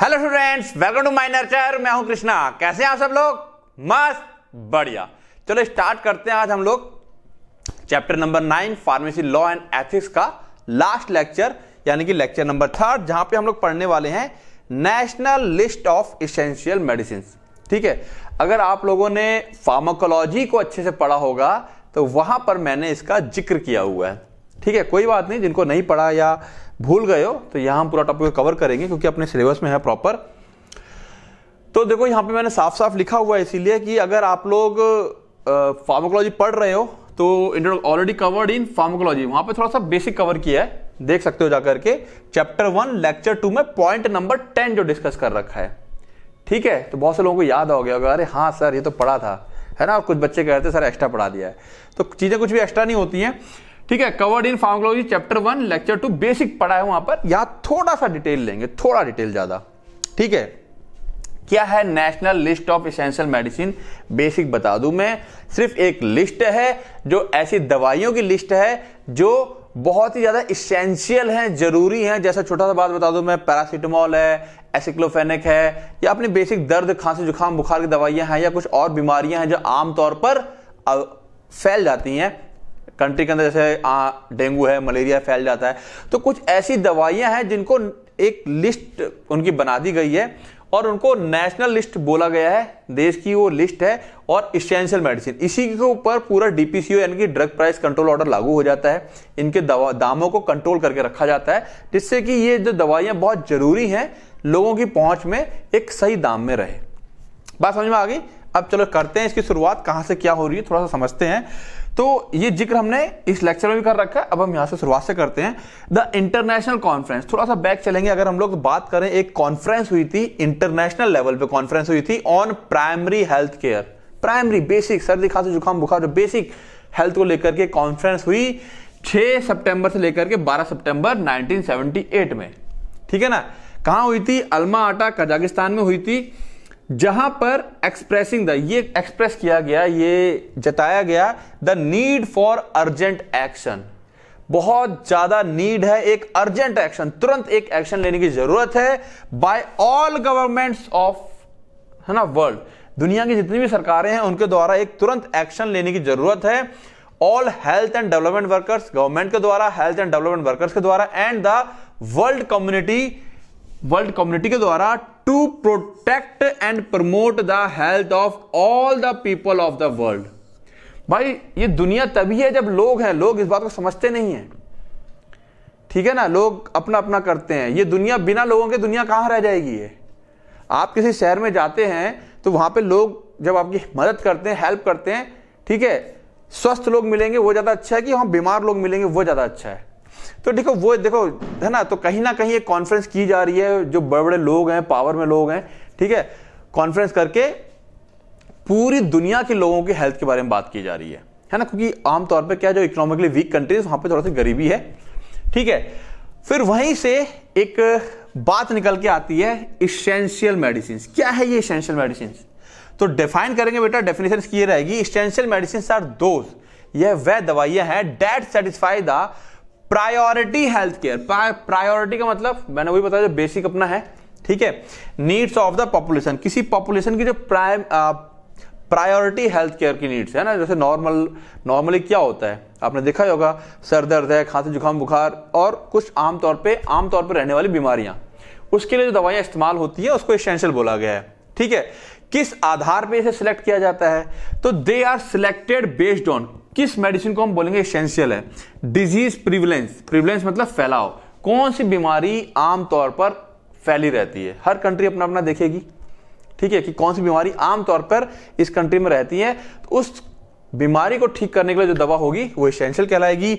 Hello students welcome to my Nurture मैं हूं कृष्णा कैसे हैं आप सब लोग मस्त बढ़िया चलो स्टार्ट करते हैं आज हम लोग chapter number nine pharmacy law and ethics का लास्ट लेक्चर यानी कि लेक्चर नंबर थर्ड जहां पे हम लोग पढ़ने वाले हैं national list of essential medicine ठीक है अगर आप लोगों ने फार्माकोलॉजी को अच्छे से पढ़ा होगा तो वहां पर मैंने इसका जिक्र किया हुआ है ठीक है कोई बात नहीं जिनको नहीं पढ़ा या भूल गए हो तो यहाँ हम पूरा टॉपिक कवर करेंगे क्योंकि अपने सिलेबस में है प्रॉपर तो देखो यहाँ पे मैंने साफ साफ लिखा हुआ है इसीलिए कि अगर आप लोग फार्माकोलॉजी पढ़ रहे हो तो ऑलरेडी कवर्ड इन फार्माकोलॉजी वहां पे थोड़ा सा बेसिक कवर किया है देख सकते हो जाकर के चैप्टर वन लेक्चर टू में पॉइंट नंबर टेन जो डिस्कस कर रखा है ठीक है तो बहुत से लोगों को याद हो गया अरे हाँ सर ये तो पढ़ा था है ना और कुछ बच्चे कहते सर एक्स्ट्रा पढ़ा दिया है तो चीज़ें कुछ भी एक्स्ट्रा नहीं होती हैं ठीक है covered in pharmacology chapter one lecture two basic पढ़ा है वहां पर यहां थोड़ा सा डिटेल लेंगे थोड़ा डिटेल ज्यादा ठीक है क्या है national list of essential medicine basic बता दू मैं सिर्फ एक लिस्ट है जो ऐसी दवाइयों की लिस्ट है जो बहुत ही ज़्यादा इसेंशियल है जरूरी है जैसा छोटा सा बात बता दू मैं पैरासिटामोल है एसिक्लोफेनिक है या अपनी बेसिक दर्द खांसी जुकाम बुखार की दवाइयां हैं या कुछ और बीमारियां हैं जो आमतौर पर फैल जाती हैं कंट्री के अंदर जैसे डेंगू है मलेरिया फैल जाता है तो कुछ ऐसी दवाइयां हैं जिनको एक लिस्ट उनकी बना दी गई है और उनको नेशनल लिस्ट बोला गया है देश की वो लिस्ट है और इसेंशियल मेडिसिन इसी के ऊपर पूरा डीपीसीओ यानी कि ड्रग प्राइस कंट्रोल ऑर्डर लागू हो जाता है इनके दवा दामों को कंट्रोल करके रखा जाता है जिससे कि ये जो दवाइयाँ बहुत ज़रूरी हैं लोगों की पहुंच में एक सही दाम में रहे बात समझ में आ गई अब चलो करते हैं इसकी शुरुआत कहाँ से क्या हो रही है थोड़ा सा समझते हैं तो ये जिक्र हमने इस लेक्चर में भी कर रखा है अब हम यहां से शुरुआत से करते हैं द इंटरनेशनल कॉन्फ्रेंस थोड़ा सा बैक चलेंगे अगर हम लोग बात करें एक कॉन्फ्रेंस हुई थी इंटरनेशनल लेवल पे कॉन्फ्रेंस हुई थी on primary health care primary basic सर्दी खांसी जुकाम बुखार जो बेसिक हेल्थ को लेकर के कॉन्फ्रेंस हुई 6 सितंबर से लेकर के 12 सितंबर 1978 में ठीक है ना कहा हुई थी अल्मा आटा कजाकिस्तान में हुई थी जहां पर एक्सप्रेसिंग द ये एक्सप्रेस किया गया ये जताया गया the need for urgent action बहुत ज्यादा नीड है एक अर्जेंट एक्शन तुरंत एक एक्शन लेने की जरूरत है बाय ऑल गवर्नमेंट्स ऑफ है ना वर्ल्ड दुनिया की जितनी भी सरकारें हैं उनके द्वारा एक तुरंत एक्शन लेने की जरूरत है all health and development workers government के द्वारा हेल्थ एंड डेवलपमेंट वर्कर्स के द्वारा and the world community world community के द्वारा to protect and promote the health of all the people of the world भाई ये दुनिया तभी है जब लोग हैं लोग इस बात को समझते नहीं है ठीक है ना लोग अपना अपना करते हैं ये दुनिया बिना लोगों के दुनिया कहाँ रह जाएगी ये आप किसी शहर में जाते हैं तो वहां पे लोग जब आपकी मदद करते हैं हेल्प करते हैं ठीक है स्वस्थ लोग मिलेंगे वो ज़्यादा अच्छा है कि वहाँ बीमार लोग मिलेंगे वो ज़्यादा अच्छा है तो देखो वो देखो है ना तो कहीं ना कहीं एक कॉन्फ्रेंस की जा रही है जो बड़े बड़े लोग हैं पावर में लोग हैं ठीक है कॉन्फ्रेंस करके पूरी दुनिया के लोगों की हेल्थ के बारे में बात की जा रही है है ना क्योंकि आमतौर पर क्या जो इकोनॉमिकली वीक कंट्रीज वहां पर थोड़ा सा गरीबी है ठीक है फिर वहीं से एक बात निकल के आती है इसेंशियल मेडिसिन क्या है ये इसेंशियल मेडिसिन तो डिफाइन करेंगे बेटा डेफिनेशन की ये रहेगी इसेंशियल मेडिसिन आर दोज यह वह दवाइयां हैं that satisfy the priority health care priority का मतलब मैंने वही बताया जो बेसिक अपना है ठीक है नीड्स ऑफ द पॉपुलेशन किसी पॉपुलेशन की जो प्राइम प्रायोरिटी हेल्थ केयर की नीड्स है ना जैसे नॉर्मल नॉर्मली क्या होता है आपने देखा ही होगा सर दर्द है खांसी जुकाम बुखार और कुछ आमतौर पे आमतौर पर रहने वाली बीमारियां उसके लिए जो दवाइयां इस्तेमाल होती है उसको एसेंशियल बोला गया है ठीक है किस आधार पे इसे सिलेक्ट किया जाता है तो they are selected based on किस मेडिसिन को हम बोलेंगे एसेंशियल है डिजीज प्रिवलेंस प्रिवलेंस मतलब फैलाव कौन सी बीमारी आमतौर पर फैली रहती है हर कंट्री अपना अपना देखेगी ठीक है कि कौन सी बीमारी आमतौर पर इस कंट्री में रहती है तो उस बीमारी को ठीक करने के लिए जो दवा होगी वो एसेंशियल कहलाएगी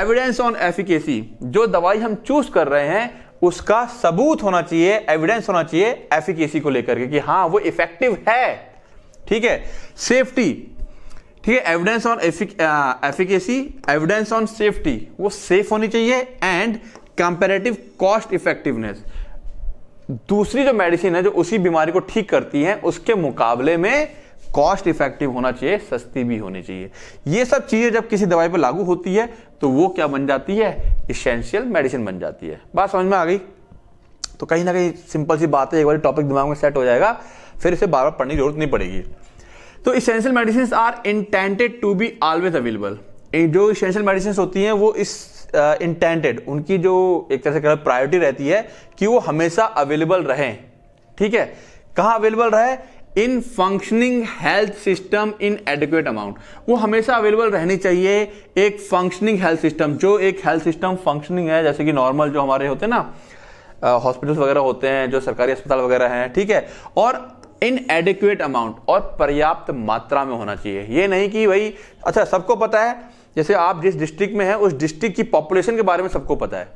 एविडेंस ऑन एफिकेसी जो दवाई हम चूज कर रहे हैं उसका सबूत होना चाहिए एविडेंस होना चाहिए एफिकेसी को लेकर के कि हाँ वो इफेक्टिव है ठीक है सेफ्टी ठीक है evidence on efficacy evidence on safety वो सेफ होनी चाहिए एंड कंपेरेटिव कॉस्ट इफेक्टिवनेस दूसरी जो मेडिसिन है जो उसी बीमारी को ठीक करती है उसके मुकाबले में कॉस्ट इफेक्टिव होना चाहिए सस्ती भी होनी चाहिए ये सब चीज़ें जब किसी दवाई पर लागू होती है तो वो क्या बन जाती है इसेंशियल मेडिसिन बन जाती है बात समझ में आ गई तो कहीं ना कहीं सिंपल सी बात है एक बार टॉपिक दिमाग में सेट हो जाएगा फिर इसे बार बार पढ़ने की जरूरत नहीं पड़ेगी तो essential medicine are intended to be always available जो इसेंशियल मेडिसिन होती हैं वो इस इंटेंटेड uh, उनकी जो एक तरह से प्रायोरिटी रहती है कि वो हमेशा अवेलेबल रहे ठीक है कहाँ अवेलेबल रहे in functioning health system in adequate amount वो हमेशा अवेलेबल रहनी चाहिए एक फंक्शनिंग हेल्थ सिस्टम जो एक हेल्थ सिस्टम फंक्शनिंग है जैसे कि नॉर्मल जो हमारे होते हैं ना हॉस्पिटल्स वगैरह होते हैं जो सरकारी अस्पताल वगैरह हैं ठीक है और इन एडिक्युएट अमाउंट और पर्याप्त मात्रा में होना चाहिए ये नहीं कि भाई अच्छा सबको पता है जैसे आप जिस डिस्ट्रिक्ट में है उस डिस्ट्रिक्ट की पॉपुलेशन के बारे में सबको पता है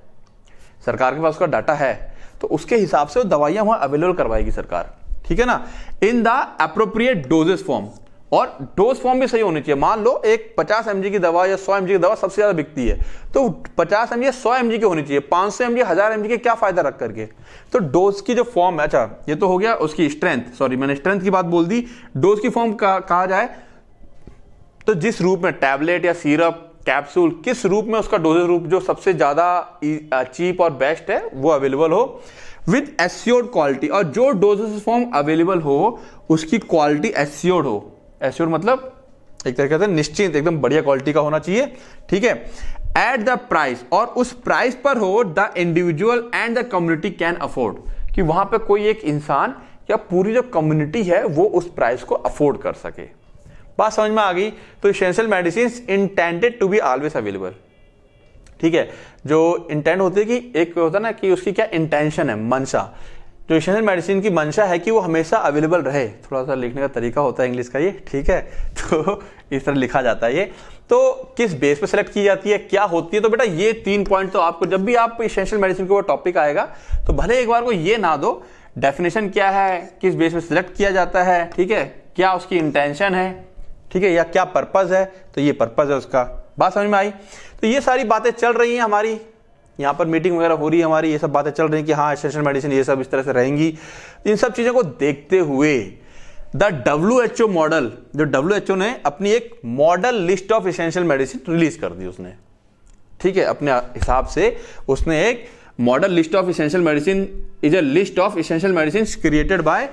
सरकार के पास उसका डाटा है तो उसके हिसाब से दवाइयां वहां अवेलेबल करवाएगी सरकार ठीक है ना in the appropriate doses form और डोज फॉर्म भी सही होनी चाहिए मान लो एक 50 एम की दवा या 100 एम की दवा सबसे ज़्यादा बिकती है तो 50 एम या 100 एम की होनी चाहिए 500 सौ एम हज़ार एम के क्या फ़ायदा रख करके तो डोज की जो फॉर्म है अच्छा ये तो हो गया उसकी स्ट्रेंथ सॉरी मैंने स्ट्रेंथ की बात बोल दी डोज की फॉर्म कहा, कहा जाए तो जिस रूप में टैबलेट या सीरप कैप्सूल किस रूप में उसका डोजेज रूप जो सबसे ज़्यादा चीप e, और बेस्ट है वो अवेलेबल हो विद एस्योर्ड क्वालिटी और जो डोजेज फॉर्म अवेलेबल हो उसकी क्वालिटी एस्योर्ड हो एश्योर मतलब एक तरीके से निश्चिंत एकदम बढ़िया क्वालिटी का होना चाहिए ठीक है एट द प्राइस और उस प्राइस पर हो the individual and the community can afford कि वहां पर कोई एक इंसान या पूरी जो कम्युनिटी है वो उस प्राइस को अफोर्ड कर सके बात समझ में आ गई तो essential medicine intended to be always available ठीक है जो इंटेंट होती है कि एक होता है ना कि उसकी क्या इंटेंशन है मनसा ट्यूशनल मेडिसिन की मंशा है कि वो हमेशा अवेलेबल रहे थोड़ा सा लिखने का तरीका होता है इंग्लिश का ये ठीक है तो इस तरह लिखा जाता है ये तो किस बेस पे सेलेक्ट की जाती है क्या होती है तो बेटा ये तीन पॉइंट तो आपको जब भी आप इसेंशियल मेडिसिन के ऊपर टॉपिक आएगा तो भले एक बार को ये ना दो डेफिनेशन क्या है किस बेस पे सिलेक्ट किया जाता है ठीक है क्या उसकी इंटेंशन है ठीक है या क्या पर्पज है तो ये पर्पज है उसका बात समझ में आई तो ये सारी बातें चल रही हैं हमारी यहाँ पर मीटिंग वगैरह हो रही है हमारी ये सब बातें चल रही हैं कि हाँ एसेंशियल मेडिसिन ये सब इस तरह से रहेंगी तो इन सब चीज़ों को देखते हुए the W H O model जो डब्ल्यू एच ओ ने अपनी एक model list of essential medicine release कर दी उसने ठीक है अपने हिसाब से उसने एक model list of essential medicine is a list of essential medicine created by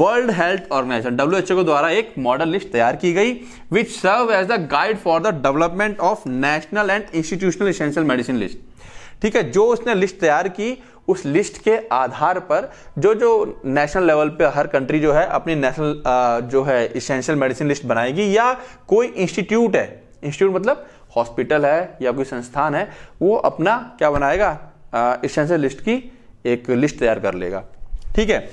World health organisation ओ के द्वारा एक मॉडल लिस्ट तैयार की गई which serve as the guide for the development of national and institutional essential medicine list ठीक है जो उसने लिस्ट तैयार की उस लिस्ट के आधार पर जो जो नेशनल लेवल पे हर कंट्री जो है अपनी नेशनल जो है इसेंशियल मेडिसिन लिस्ट बनाएगी या कोई इंस्टीट्यूट है इंस्टीट्यूट मतलब हॉस्पिटल है या कोई संस्थान है वो अपना क्या बनाएगा इसेंशियल लिस्ट की एक लिस्ट तैयार कर लेगा ठीक है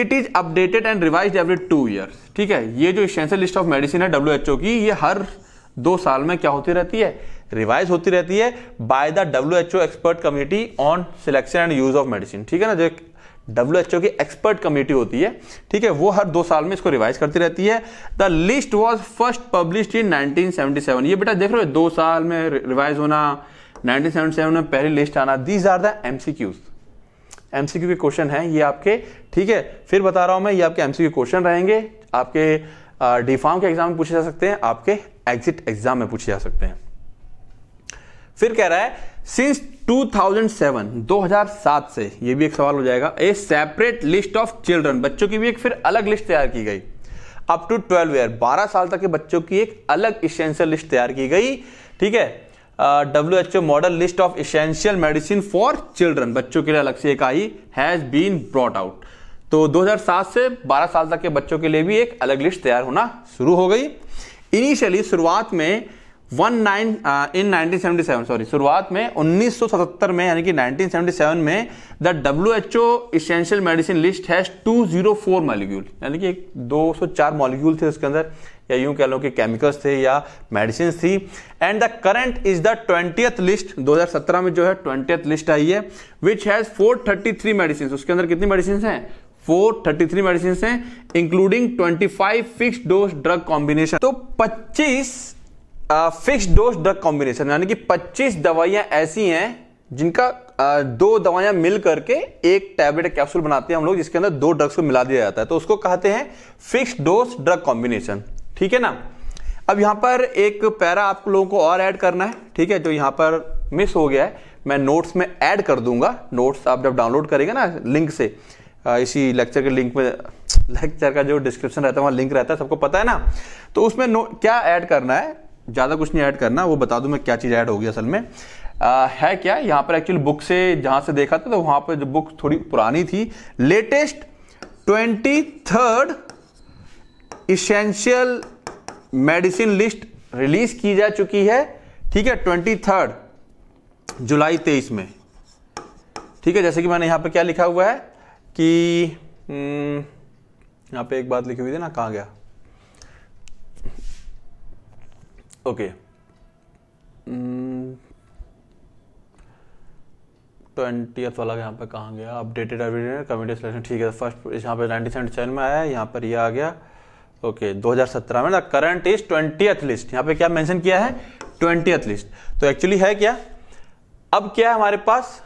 it is updated and revise every two year ठीक है ये जो इसेंशियल लिस्ट ऑफ मेडिसिन है डब्ल्यू की ये हर दो साल में क्या होती रहती है रिवाइज होती रहती है by the W H O expert committee on selection and use of medicine ठीक है ना जो डब्ल्यू एच ओ की एक्सपर्ट कमेटी होती है ठीक है वो हर दो साल में इसको रिवाइज करती रहती है the list was first publish in nineteen seven ये बेटा देख रहे हो दो साल में रिवाइज होना नाइनटीन सेवन में पहली लिस्ट आना these are the MCQs MCQ के क्वेश्चन है ये आपके ठीक है फिर बता रहा हूं मैं ये आपके एमसीक्यू क्वेश्चन रहेंगे आपके डी के एग्जाम में पूछे जा सकते हैं आपके एग्जिट एग्जाम में पूछे जा सकते हैं फिर कह रहा है सिंस 2007 2007 से ये भी एक सवाल हो जाएगा a separate list of children बच्चों की भी एक फिर अलग लिस्ट तैयार की गई अप टू 12 ईयर 12 साल तक के बच्चों की एक अलग इसेंशियल लिस्ट तैयार की गई ठीक है W H O model list of essential medicine for children बच्चों के लिए अलग से एक I has been brought out तो 2007 से 12 साल तक के बच्चों के लिए भी एक अलग लिस्ट तैयार होना शुरू हो गई इनिशियली शुरुआत में वन नाइन इन 1977 सॉरी शुरुआत में 1977 में यानी कि 1977 में the W H O essential medicine list has 204 molecule यानी कि 204 मॉलिक्यूल थे उसके अंदर या यूं कह लो कि केमिकल्स थे या मेडिसिन थी and the current is the twentieth list 2017 में जो है ट्वेंटियथ लिस्ट आई है विच हैज 433 मेडिसिन उसके अंदर कितनी मेडिसिन हैं 433 मेडिसिन है including five fix dose drug combination तो 25 फिक्स डोज ड्रग कॉम्बिनेशन यानी कि 25 दवाइयां ऐसी हैं जिनका आ, दो दवाइयां मिल करके एक टैबलेट कैप्सूल बनाते हैं हम लोग जिसके अंदर दो ड्रग्स को मिला दिया जाता है तो उसको कहते हैं फिक्स डोज ड्रग कॉम्बिनेशन ठीक है ना अब यहाँ पर एक पैरा आप लोगों को और ऐड करना है ठीक है जो यहाँ पर मिस हो गया है मैं नोट्स में ऐड कर दूंगा नोट्स आप जब डाउनलोड करेंगे ना लिंक से इसी लेक्चर के लिंक में लेक्चर का जो डिस्क्रिप्शन रहता है वहां लिंक रहता है सबको पता है ना तो उसमें क्या ऐड करना है ज़्यादा कुछ नहीं ऐड करना वो बता दूँ मैं क्या चीज़ ऐड होगी असल में आ, है क्या यहाँ पर एक्चुअली बुक से जहाँ से देखा था तो वहाँ पर जो बुक थोड़ी पुरानी थी latest twenty third essential medicine list release की जा चुकी है ठीक है ट्वेंटी थर्ड जुलाई तेईस में ठीक है जैसे कि मैंने यहाँ पर क्या लिखा हुआ है कि हम्म, यहाँ पे एक बात लिखी हुई थी ना कहाँ गया okay ट्वेंटियथ hmm. वाला यहाँ पे कहाँ गया अपडेटेड एविडेंट कमेटी सिलेक्शन ठीक है फर्स्ट तो यहाँ पे नाइनटी सेवेंटी सेवन में आया यहाँ पर ये आ गया ओके okay, 2017 में ना करंट इज ट्वेंटियथ लिस्ट यहाँ पे क्या मेंशन किया है ट्वेंटियथ लिस्ट तो एक्चुअली है क्या अब क्या है हमारे पास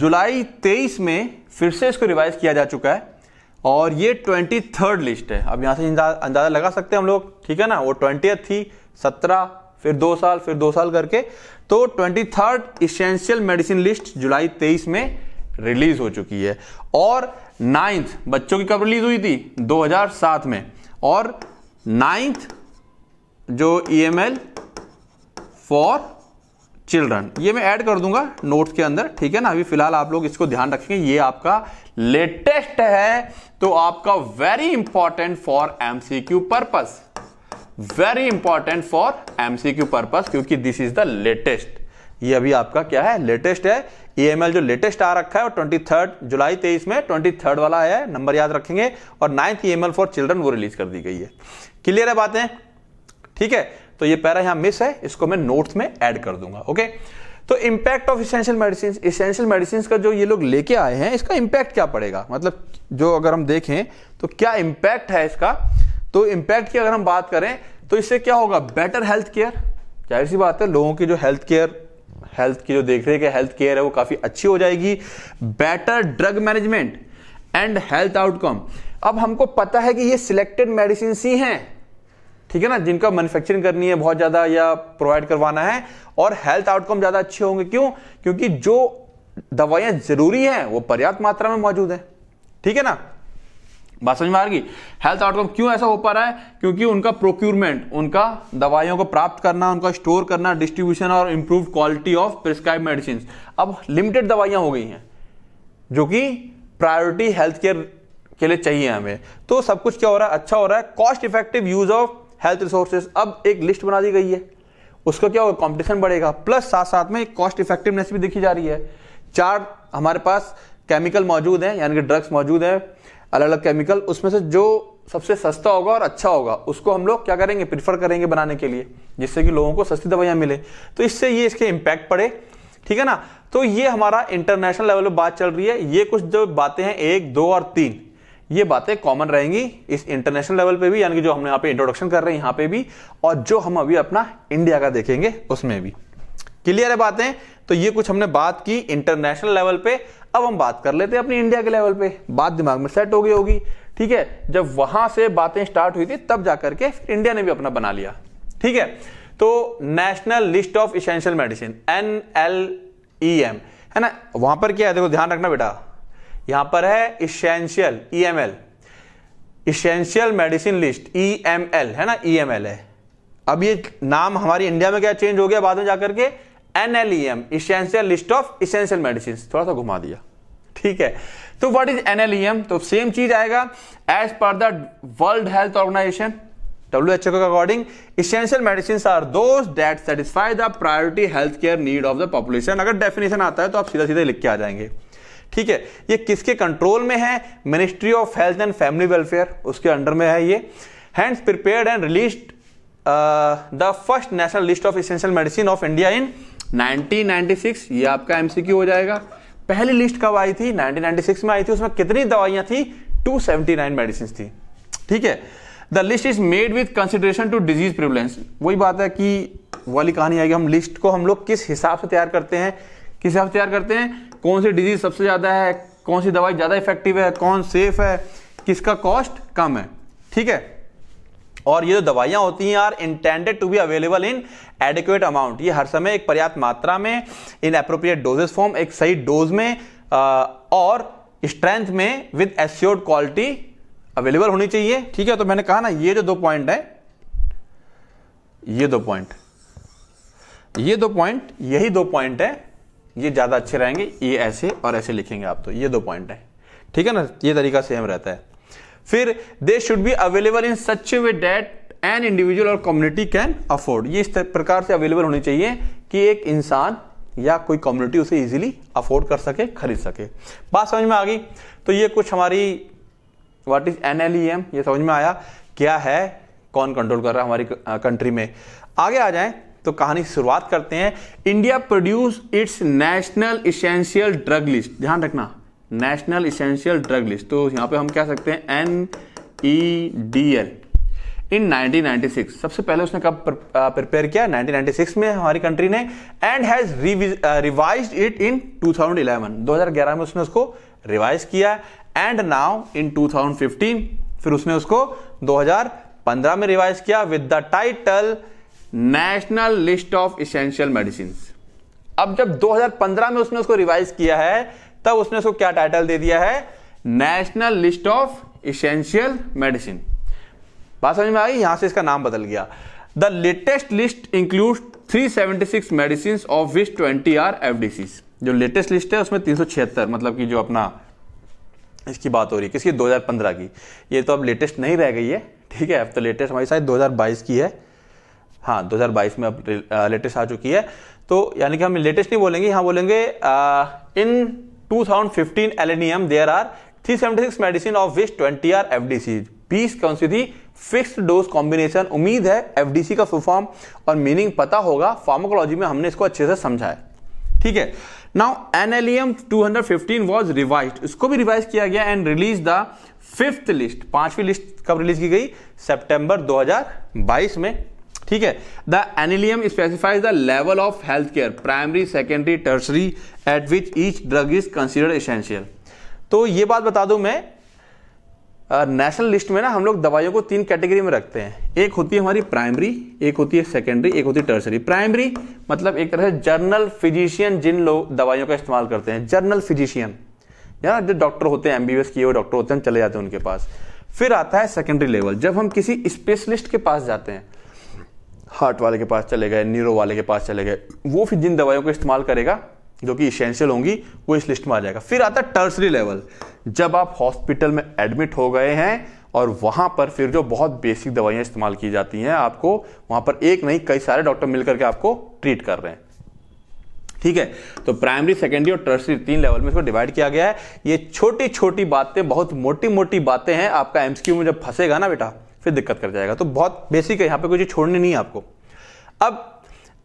जुलाई तेईस में फिर से इसको रिवाइज किया जा चुका है और ये ट्वेंटी थर्ड लिस्ट है अब यहाँ से अंदाजा लगा सकते हैं हम लोग ठीक है ना वो ट्वेंटी थी सत्रह फिर दो साल फिर दो साल करके तो twenty third essential medicine list जुलाई तेईस में रिलीज हो चुकी है और नाइन्थ बच्चों की कब रिलीज हुई थी 2007 में और नाइन्थ जो E M L for children ये मैं ऐड कर दूंगा नोट्स के अंदर ठीक है ना अभी फिलहाल आप लोग इसको ध्यान रखेंगे ये आपका लेटेस्ट है तो आपका very important for MCQ purpose very important for MCQ purpose क्योंकि दिस इज द लेटेस्ट ये अभी आपका क्या है लेटेस्ट है ईएमएल जो लेटेस्ट आ रखा है और ट्वेंटी थर्ड जुलाई तेईस में ट्वेंटी थर्ड वाला आया है नंबर याद रखेंगे और नाइन्थ ईएमएल फॉर चिल्ड्रन वो रिलीज कर दी गई है क्लियर है बातें ठीक है तो ये पैरा यहां मिस है इसको मैं नोट्स में ऐड कर दूंगा ओके तो impact of essential medicine essential medicine का जो ये लोग लेके आए हैं इसका इंपैक्ट क्या पड़ेगा मतलब जो अगर हम देखें तो क्या इंपैक्ट है इसका तो इम्पैक्ट की अगर हम बात करें तो इससे क्या होगा बेटर हेल्थ केयर जाहिर सी बात है लोगों की जो हेल्थ केयर हेल्थ की जो देख रेख है हेल्थ केयर है वो काफ़ी अच्छी हो जाएगी better drug management and health outcome अब हमको पता है कि ये सिलेक्टेड मेडिसिन ही हैं ठीक है ना जिनका मैन्युफैक्चरिंग करनी है बहुत ज़्यादा या प्रोवाइड करवाना है और हेल्थ आउटकम ज़्यादा अच्छे होंगे क्यों क्योंकि जो दवाइयां ज़रूरी हैं वो पर्याप्त मात्रा में मौजूद हैं ठीक है ना बात समझ में आ रही हेल्थ आउटकम क्यों ऐसा हो पा रहा है क्योंकि उनका प्रोक्यूरमेंट उनका दवाइयों को प्राप्त करना उनका स्टोर करना डिस्ट्रीब्यूशन और improve quality of prescribe medicine अब लिमिटेड दवाइयां हो गई हैं जो कि प्रायोरिटी हेल्थ केयर के लिए चाहिए हमें तो सब कुछ क्या हो रहा है अच्छा हो रहा है cost effective use of health resources अब एक लिस्ट बना दी गई है उसका क्या होगा कॉम्पिटिशन बढ़ेगा प्लस साथ साथ में कॉस्ट इफेक्टिवनेस भी देखी जा रही है चार हमारे पास केमिकल मौजूद हैं यानी कि ड्रग्स मौजूद हैं अलग अलग केमिकल उसमें से जो सबसे सस्ता होगा और अच्छा होगा उसको हम लोग क्या करेंगे प्रिफर करेंगे बनाने के लिए जिससे कि लोगों को सस्ती दवाइयाँ मिले तो इससे ये इसके इम्पैक्ट पड़े ठीक है ना तो ये हमारा इंटरनेशनल लेवल पर बात चल रही है ये कुछ जो बातें हैं एक दो और तीन ये बातें कॉमन रहेंगी इस इंटरनेशनल लेवल पे भी यानी कि जो हमने यहाँ पे इंट्रोडक्शन कर रहे हैं यहाँ पे भी और जो हम अभी अपना इंडिया का देखेंगे उसमें भी क्लियर है बातें तो ये कुछ हमने बात की इंटरनेशनल लेवल पे अब हम बात कर लेते हैं अपनी इंडिया के लेवल पे बात दिमाग में सेट हो गई होगी ठीक है जब वहां से बातें स्टार्ट हुई थी तब जाकर के इंडिया ने भी अपना बना लिया ठीक है तो national list of essential medicine N L E M है ना वहां पर क्या है देखो ध्यान रखना बेटा यहां पर है essential E M L essential medicine list E M L है ना ई एम एल है अब ये नाम हमारी इंडिया में क्या चेंज हो गया बाद में जाकर के NLEM essential list of essential medicine थोड़ा सा घुमा दिया ठीक है तो व्हाट इज एनएलईएम तो सेम चीज आएगा as per the world health organisation ओ के according essential medicine are those that satisfy the priority health care need of the population अगर डेफिनेशन आता है तो आप सीधा सीधे लिख के आ जाएंगे ठीक है ये किसके कंट्रोल में है ministry of health and family welfare उसके अंडर में है ये हैंड्स prepared and release the first national list of essential medicine of India in 1996 ये आपका एमसीक्यू हो जाएगा पहली लिस्ट कब आई थी 1996 में आई थी उसमें कितनी दवाइयां थी 279 मेडिसिन थी ठीक है the list is made with consideration to disease prevalence वही बात है कि वाली कहानी आएगी हम लिस्ट को हम लोग किस हिसाब से तैयार करते हैं किस हिसाब से तैयार करते हैं कौन सी डिजीज सबसे ज़्यादा है कौन सी दवाई ज़्यादा इफेक्टिव है कौन सेफ है किसका कॉस्ट कम है ठीक है और ये जो दवाइयां होती हैं are intended to be available in adequate amount ये हर समय एक पर्याप्त मात्रा में इन अप्रोप्रिएट डोजेस फॉर्म एक सही डोज में आ, और स्ट्रेंथ में विद एस्योर्ड क्वालिटी अवेलेबल होनी चाहिए ठीक है तो मैंने कहा ना ये जो दो पॉइंट है ये दो पॉइंट ये दो पॉइंट यही दो पॉइंट है ये ज़्यादा अच्छे रहेंगे ये ऐसे और ऐसे लिखेंगे आप तो ये दो पॉइंट है ठीक है ना ये तरीका सेम रहता है फिर they should be available in such way that an individual और कम्युनिटी कैन अफोर्ड ये इस प्रकार से अवेलेबल होनी चाहिए कि एक इंसान या कोई कम्युनिटी उसे इजीली अफोर्ड कर सके खरीद सके बात समझ में आ गई तो ये कुछ हमारी what is N L E M ये समझ में आया क्या है कौन कंट्रोल कर रहा है हमारी कंट्री में आगे आ जाए तो कहानी शुरुआत करते हैं India produce its national essential drug list ध्यान रखना नेशनल इसेंशियल ड्रग लिस्ट तो यहाँ पे हम क्या सकते हैं N E D L in 1996 सबसे पहले उसने कब प्रिपेयर किया 1996 में हमारी कंट्री ने and has revise it in 2011 2011 में उसने उसको रिवाइज किया एंड नाउ इन 2015 फिर उसने उसको 2015 में रिवाइज किया with the title national list of essential medicine अब जब 2015 में उसने उसको रिवाइज किया है तब उसने उसको क्या टाइटल दे दिया है national list of essential medicine बात समझ में आई यहां से इसका नाम बदल गया the latest list include 376 medicine of which twenty are F जो लेटेस्ट लिस्ट है उसमें तीन मतलब कि जो अपना इसकी बात हो रही है किसकी 2015 की ये तो अब लेटेस्ट नहीं रह गई है ठीक है अब तो लेटेस्ट हमारी शायद 2022 की है हाँ 2022 में अब लेटेस्ट आ चुकी है तो यानी कि हम लेटेस्ट नहीं बोलेंगे हाँ बोलेंगे आ, in 2015 NLEM there are 376 medicine of which 20 are FDCs 20 कौन सी थी फिक्स्ड डोज कॉम्बिनेशन उम्मीद है एफडीसी का फुलफॉर्म और मीनिंग पता होगा फार्माकोलॉजी में हमने इसको अच्छे से समझा है ठीक है नाउ एनएलियम 215 वाज रिवाइज्ड इसको भी रिवाइज किया गया and release the fifth list पांचवी लिस्ट कब रिलीज की गई सितंबर 2022 में ठीक है the NLEM specifies the level of health care primary secondary tertiary at which each drug is considered essential तो ये बात बता दूं मैं नेशनल लिस्ट में ना हम लोग दवाइयों को तीन कैटेगरी में रखते हैं एक होती है हमारी प्राइमरी एक होती है सेकेंडरी एक होती है टर्सरी प्राइमरी मतलब एक तरह से जर्नल फिजिशियन जिन लोग दवाइयों का इस्तेमाल करते हैं जर्नल फिजिशियन या जो डॉक्टर होते हैं एमबीबीएस किए हुए डॉक्टर होते हैं चले जाते हैं उनके पास फिर आता है सेकेंडरी लेवल जब हम किसी स्पेशलिस्ट के पास जाते हैं हार्ट वाले के पास चले गए न्यूरो वाले के पास चले गए वो फिर जिन दवाइयों का इस्तेमाल करेगा जो कि इसेंशियल होंगी वो इस लिस्ट में आ जाएगा फिर आता है टर्सरी लेवल जब आप हॉस्पिटल में एडमिट हो गए हैं और वहां पर फिर जो बहुत बेसिक दवाइयां इस्तेमाल की जाती हैं आपको वहां पर एक नहीं कई सारे डॉक्टर मिल करके आपको ट्रीट कर रहे हैं ठीक है तो प्राइमरी सेकेंडरी और टर्सरी तीन लेवल में इसको डिवाइड किया गया है ये छोटी छोटी बातें बहुत मोटी मोटी बातें हैं आपका एम्स में जब फंसेगा ना बेटा फिर दिक्कत कर जाएगा तो बहुत बेसिक है यहां पे कुछ छोड़नी नहीं है आपको अब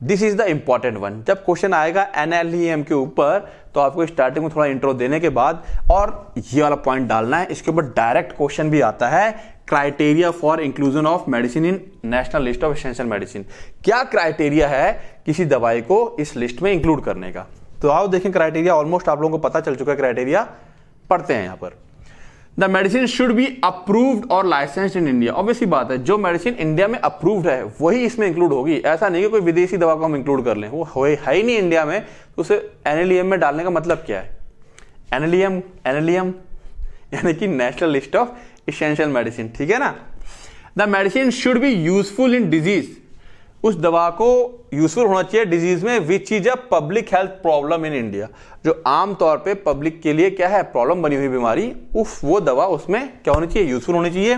this is the important one जब क्वेश्चन आएगा एन e के ऊपर तो आपको स्टार्टिंग में थोड़ा इंट्रो देने के बाद और ये वाला पॉइंट डालना है इसके ऊपर डायरेक्ट क्वेश्चन भी आता है criteria for inclusion of medicine in national list of essential medicine क्या क्राइटेरिया है किसी दवाई को इस लिस्ट में इंक्लूड करने का तो आओ देखें क्राइटेरिया ऑलमोस्ट आप लोगों को पता चल चुका है क्राइटेरिया पढ़ते हैं यहां पर the medicine should be approved और लाइसेंस्ड इन इंडिया ऑब्वियसली बात है जो मेडिसिन इंडिया में अप्रूव्ड है वही इसमें इंक्लूड होगी ऐसा नहीं कि कोई विदेशी दवा को हम इंक्लूड कर लें वो है ही नहीं इंडिया में तो उसे एनएलईएम में डालने का मतलब क्या है एनएलईएम एनएलईएम यानी कि national list of essential medicine ठीक है ना the medicine should be useful in disease उस दवा को यूजफुल होना चाहिए डिजीज में which is a public health problem in India जो तौर पे पब्लिक के लिए क्या है प्रॉब्लम बनी हुई बीमारी उफ वो दवा उसमें क्या होनी चाहिए यूजफुल होनी चाहिए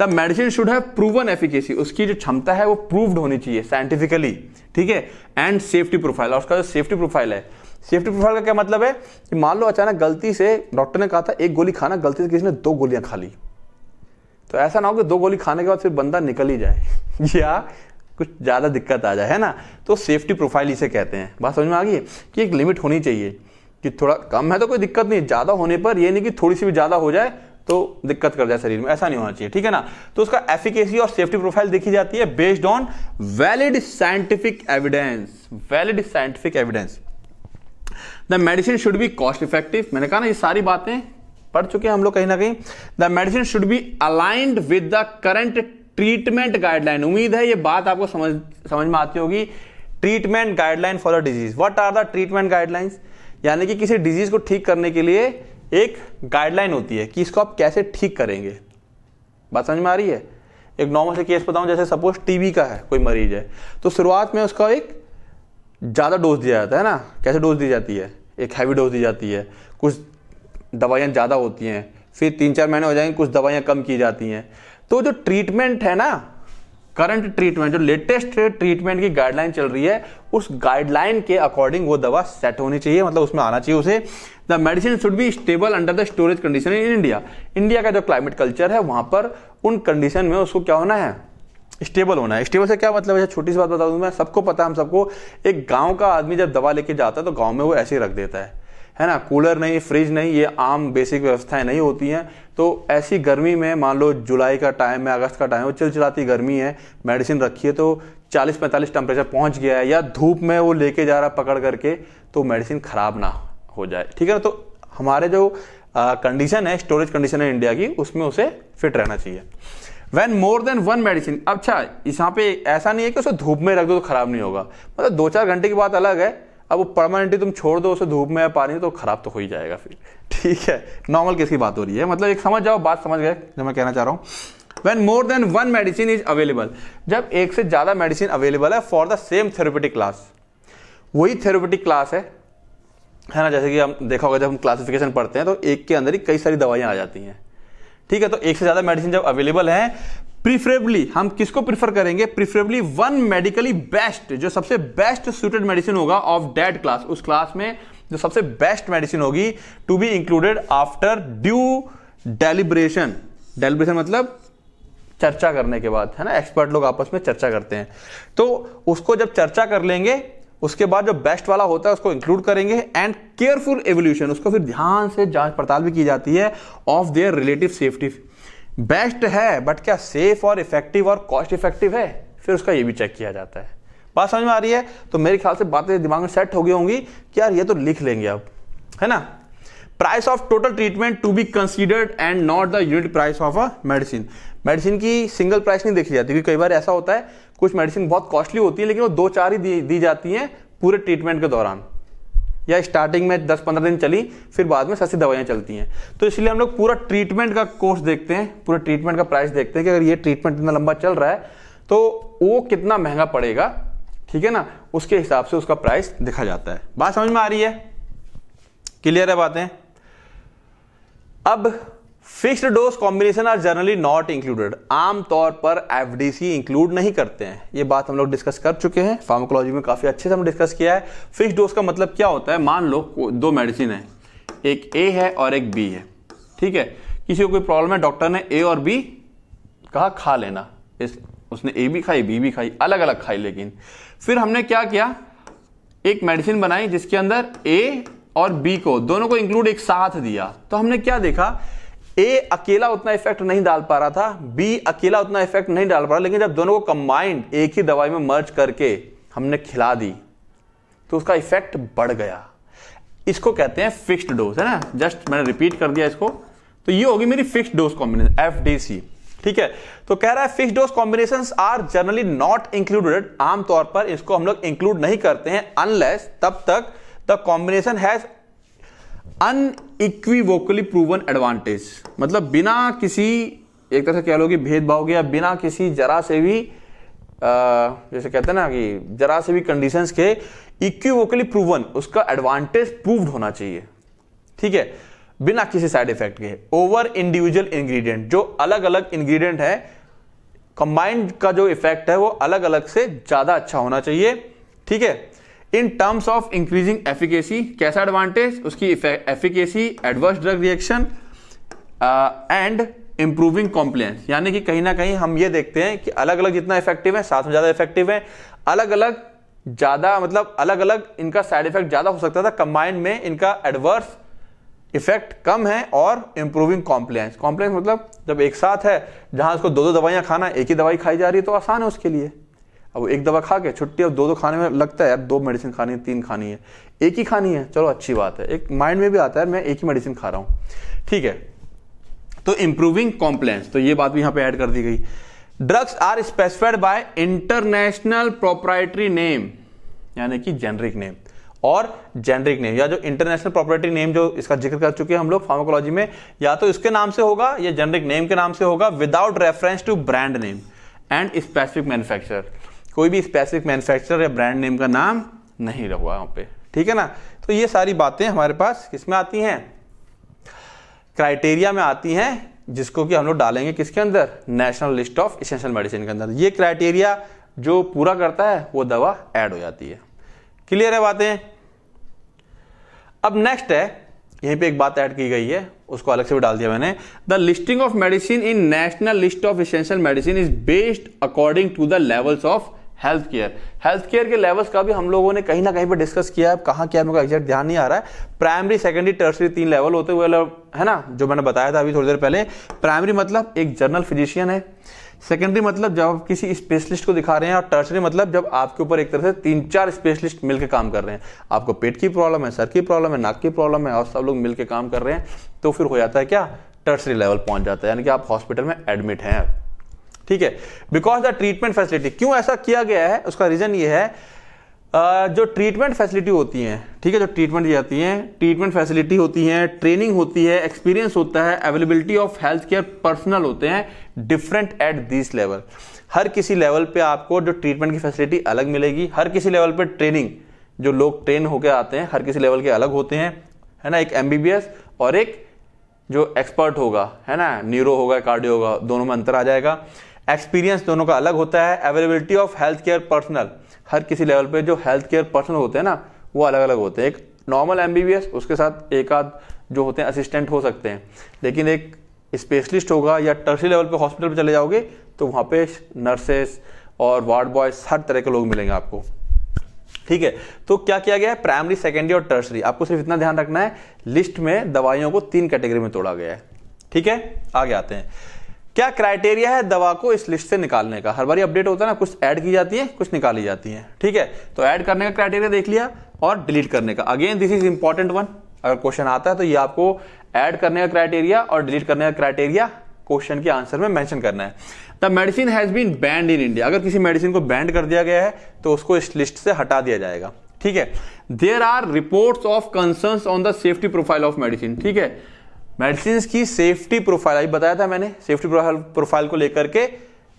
the medicine should have proven efficacy उसकी जो क्षमता है वो प्रूव्ड होनी चाहिए साइंटिफिकली ठीक है एंड सेफ्टी प्रोफाइल उसका जो सेफ्टी प्रोफाइल है सेफ्टी प्रोफाइल का क्या मतलब है कि मान लो अचानक गलती से डॉक्टर ने कहा था एक गोली खाना गलती से किसी ने दो गोलियां खा ली तो ऐसा ना हो कि दो गोली खाने के बाद फिर बंदा निकल ही जाए या कुछ ज़्यादा दिक्कत आ जाए है ना तो सेफ्टी प्रोफाइल इसे कहते हैं बात समझ में आ गई कि एक लिमिट होनी चाहिए कि थोड़ा कम है तो कोई दिक्कत नहीं ज़्यादा होने पर यह नहीं कि थोड़ी सी भी ज़्यादा हो जाए तो दिक्कत कर जाए शरीर में ऐसा नहीं होना चाहिए ठीक है ना तो उसका एफिकेसी और सेफ्टी प्रोफाइल देखी जाती है based on valid scientific evidence valid scientific evidence the medicine should be cost effective मैंने कहा ना ये सारी बातें पढ़ चुके हैं हम लोग कहीं ना कहीं the medicine should be aligned with the current treatment guideline उम्मीद है ये बात आपको समझ समझ में आती होगी treatment guideline for the disease what are the treatment guidelines यानी कि किसी डिजीज को ठीक करने के लिए एक गाइडलाइन होती है कि इसको आप कैसे ठीक करेंगे बात समझ में आ रही है एक नॉर्मल से केस बताऊं जैसे सपोज टीबी का है कोई मरीज है तो शुरुआत में उसका एक ज़्यादा डोज दिया जाता है ना कैसे डोज दी जाती है एक हैवी डोज दी जाती है कुछ दवाइयाँ ज़्यादा होती हैं फिर तीन चार महीने हो जाएंगे कुछ दवाइयाँ कम की जाती हैं तो जो ट्रीटमेंट है ना करंट ट्रीटमेंट जो लेटेस्ट ट्रीटमेंट की गाइडलाइन चल रही है उस गाइडलाइन के अकॉर्डिंग वो दवा सेट होनी चाहिए मतलब उसमें आना चाहिए उसे the medicine should be stable under the storage condition in India India का जो क्लाइमेट कल्चर है वहां पर उन कंडीशन में उसको क्या होना है स्टेबल होना है स्टेबल से क्या मतलब है छोटी सी बात बता दूं मैं सबको पता है हम सबको एक गांव का आदमी जब दवा लेके जाता है तो गांव में वो ऐसे ही रख देता है है ना कूलर नहीं फ्रिज नहीं ये आम बेसिक व्यवस्थाएं नहीं होती हैं तो ऐसी गर्मी में मान लो जुलाई का टाइम है अगस्त का टाइम है चिलचिलाती गर्मी है मेडिसिन रखी है तो 40-45 टेम्परेचर पहुंच गया है या धूप में वो लेके जा रहा पकड़ करके तो मेडिसिन ख़राब ना हो जाए ठीक है ना तो हमारे जो कंडीशन है स्टोरेज कंडीशन है इंडिया की उसमें उसे फिट रहना चाहिए when more than one medicine अच्छा यहाँ पे ऐसा नहीं है कि उसे धूप में रख दो तो खराब नहीं होगा मतलब दो चार घंटे की बात अलग है अब वो परमानेंटली तुम छोड़ दो उसे धूप में पानी तो ख़राब तो हो ही जाएगा फिर ठीक है नॉर्मल केस की बात हो रही है मतलब एक समझ जाओ बात समझ गए जो मैं कहना चाह रहा हूँ when more than one medicine is available जब एक से ज़्यादा मेडिसिन अवेलेबल है for the same therapeutic class वही थेरोपेटिक क्लास है है ना जैसे कि हम देखा होगा जब हम क्लासिफिकेशन पढ़ते हैं तो एक के अंदर ही कई सारी दवाइयां आ जाती हैं ठीक है तो एक से ज्यादा मेडिसिन जब अवेलेबल है प्रिफरेबली हम किसको प्रिफर करेंगे प्रिफरेबली वन मेडिकली बेस्ट जो सबसे बेस्ट सुटेड मेडिसिन होगा ऑफ डेट क्लास उस क्लास में जो सबसे बेस्ट मेडिसिन होगी to be included after due deliberation deliberation मतलब चर्चा करने के बाद है ना एक्सपर्ट लोग आपस में चर्चा करते हैं तो उसको जब चर्चा कर लेंगे उसके बाद जो बेस्ट वाला होता है उसको इंक्लूड करेंगे एंड केयरफुल एवोल्यूशन उसको फिर ध्यान से जांच पड़ताल भी की जाती है of their relative safety best है बट क्या सेफ और इफेक्टिव और कॉस्ट इफेक्टिव है फिर उसका ये भी चेक किया जाता है बात समझ में आ रही है तो मेरे ख्याल से बातें दिमाग में सेट हो गई होंगी कि यार ये तो लिख लेंगे अब है ना price of total treatment to be considered and not the unit price of a medicine medicine की सिंगल प्राइस नहीं देखी जाती क्योंकि कई बार ऐसा होता है कुछ मेडिसिन बहुत कॉस्टली होती है लेकिन वो दो चार ही दी, दी जाती हैं पूरे ट्रीटमेंट के दौरान या स्टार्टिंग में दस पंद्रह दिन चली फिर बाद में सस्ती दवाइयां चलती हैं तो इसलिए हम लोग पूरा ट्रीटमेंट का कोर्स देखते हैं पूरा ट्रीटमेंट का प्राइस देखते हैं कि अगर ये ट्रीटमेंट इतना लंबा चल रहा है तो वो कितना महंगा पड़ेगा ठीक है ना उसके हिसाब से उसका प्राइस देखा जाता है बात समझ में आ रही है क्लियर है बातें अब fixed dose combination are generally not included आमतौर पर एफ इंक्लूड नहीं करते हैं ये बात हम लोग डिस्कस कर चुके हैं फार्माकोलॉजी में काफ़ी अच्छे से हम डिस्कस किया है फिक्स डोज का मतलब क्या होता है मान लो दो मेडिसिन है एक ए है और एक बी है ठीक है किसी को कोई प्रॉब्लम है डॉक्टर ने ए और बी कहा खा लेना इस उसने ए भी खाई बी भी खाई अलग अलग खाई लेकिन फिर हमने क्या किया एक मेडिसिन बनाई जिसके अंदर ए और बी को दोनों को इंक्लूड एक साथ दिया तो हमने क्या देखा ए अकेला उतना इफेक्ट नहीं डाल पा रहा था बी अकेला उतना इफेक्ट नहीं डाल पा रहा लेकिन जब दोनों को कंबाइंड एक ही दवाई में मर्ज करके हमने खिला दी तो उसका इफेक्ट बढ़ गया इसको कहते हैं फिक्स्ड डोज है ना जस्ट मैंने रिपीट कर दिया इसको तो ये होगी मेरी फिक्स्ड डोज कॉम्बिनेशन एफ ठीक है तो कह रहा है fix dose combination are generally not included आमतौर पर इसको हम लोग इंक्लूड नहीं करते हैं अनलेस तब तक the combination has unequivocally proven advantage मतलब बिना किसी एक तरह से कह लो कि भेदभाव के या बिना किसी जरा से भी जैसे कहते हैं ना कि जरा से भी कंडीशंस के इक्वीवोकली प्रूवन उसका एडवांटेज प्रूव्ड होना चाहिए ठीक है बिना किसी साइड इफेक्ट के ओवर इंडिविजुअल इंग्रेडिएंट जो अलग अलग इंग्रेडिएंट है कंबाइंड का जो इफेक्ट है वो अलग अलग से ज़्यादा अच्छा होना चाहिए ठीक है in terms of increasing efficacy कैसा एडवांटेज उसकी efficacy adverse drug reaction and improving compliance यानी कि कहीं ना कहीं हम ये देखते हैं कि अलग अलग जितना इफेक्टिव है साथ में ज़्यादा इफेक्टिव है अलग अलग ज़्यादा मतलब अलग अलग इनका साइड इफेक्ट ज़्यादा हो सकता था कंबाइंड में इनका एडवर्स इफेक्ट कम है और इंप्रूविंग कॉम्प्लेंस कॉम्प्लेंस मतलब जब एक साथ है जहां उसको दो दो दवाइयां खाना एक ही दवाई खाई जा रही है तो आसान है उसके लिए अब एक दवा खा के छुट्टी अब दो दो खाने में लगता है यार दो मेडिसिन खानी है तीन खानी है एक ही खानी है चलो अच्छी बात है एक माइंड में भी आता है मैं एक ही मेडिसिन खा रहा हूं ठीक है तो इंप्रूविंग कॉम्प्लेंस तो ये बात भी यहां पे ऐड कर दी गई drugs are specified by international proprietary name यानी कि जेनरिक नेम और जेनरिक नेम या जो इंटरनेशनल प्रॉपर्टी नेम जो इसका जिक्र कर चुके हैं हम लोग फार्माकोलॉजी में या तो इसके नाम से होगा या जेनरिक नेम के नाम से होगा without reference to brand name and specific manufacture कोई भी स्पेसिफिक मैन्युफैक्चरर या ब्रांड नेम का नाम नहीं लगवा वहाँ पे ठीक है ना तो ये सारी बातें हमारे पास किस में आती हैं क्राइटेरिया में आती हैं जिसको कि हम लोग डालेंगे किसके अंदर national list of essential medicine के अंदर ये क्राइटेरिया जो पूरा करता है वो दवा ऐड हो जाती है क्लियर है बातें अब नेक्स्ट है यहीं पे एक बात ऐड की गई है उसको अलग से भी डाल दिया मैंने the listing of medicine in national list of essential medicine is based according to the levels of health care health care के लेवल्स का भी हम लोगों ने कहीं ना कहीं पर डिस्कस किया है कहाँ क्या मेरे को एग्जैक्ट ध्यान नहीं आ रहा है प्राइमरी सेकेंडरी टर्सरी तीन लेवल होते हुए है ना जो मैंने बताया था अभी थोड़ी देर पहले प्राइमरी मतलब एक जनरल फिजिशियन है सेकेंडरी मतलब जब आप किसी स्पेशलिस्ट को दिखा रहे हैं और टर्सरी मतलब जब आपके ऊपर एक तरह से तीन चार स्पेशलिस्ट मिलकर काम कर रहे हैं आपको पेट की प्रॉब्लम है सर की प्रॉब्लम है नाक की प्रॉब्लम है और सब लोग मिलकर काम कर रहे हैं तो फिर हो जाता है क्या टर्सरी लेवल पहुंच जाता है यानी कि आप हॉस्पिटल में एडमिट हैं ठीक है बिकॉज द ट्रीटमेंट फैसिलिटी क्यों ऐसा किया गया है उसका रीजन ये है जो ट्रीटमेंट फैसिलिटी होती हैं ठीक है जो ट्रीटमेंट दी जाती हैं ट्रीटमेंट फैसिलिटी होती हैं ट्रेनिंग होती है एक्सपीरियंस होता है availability of health care personnel होते हैं डिफरेंट एट दिस लेवल हर किसी लेवल पे आपको जो ट्रीटमेंट की फैसिलिटी अलग मिलेगी हर किसी लेवल पे ट्रेनिंग जो लोग ट्रेन होकर आते हैं हर किसी लेवल के अलग होते हैं है ना एक एम और एक जो एक्सपर्ट होगा है ना न्यूरो होगा कार्डियो होगा दोनों में अंतर आ जाएगा एक्सपीरियंस दोनों का अलग होता है availability of health care personnel हर किसी लेवल पे जो हेल्थ केयर पर्सनल होते हैं ना वो अलग अलग होते हैं एक नॉर्मल एम उसके साथ एक आध जो होते हैं असिस्टेंट हो सकते हैं लेकिन एक स्पेशलिस्ट होगा या टर्सरी लेवल पे हॉस्पिटल पे चले जाओगे तो वहाँ पे नर्सेस और वार्ड बॉयज हर तरह के लोग मिलेंगे आपको ठीक है तो क्या किया गया है प्राइमरी सेकेंडरी और टर्सरी आपको सिर्फ इतना ध्यान रखना है लिस्ट में दवाइयों को तीन कैटेगरी में तोड़ा गया है ठीक है आगे आते हैं क्या क्राइटेरिया है दवा को इस लिस्ट से निकालने का हर बार अपडेट होता है ना कुछ ऐड की जाती है कुछ निकाली जाती है ठीक है तो ऐड करने का क्राइटेरिया देख लिया और डिलीट करने का again this is important one अगर क्वेश्चन आता है तो ये आपको ऐड करने का क्राइटेरिया और डिलीट करने का क्राइटेरिया क्वेश्चन के आंसर में मेंशन करना है the medicine has been banned in India अगर किसी मेडिसिन को बैंड कर दिया गया है तो उसको इस लिस्ट से हटा दिया जाएगा ठीक है there are report of concern on the safety profile of medicine ठीक है मेडिसिन की सेफ्टी प्रोफाइल अभी बताया था मैंने सेफ्टी प्रोफाइल प्रोफाइल को लेकर के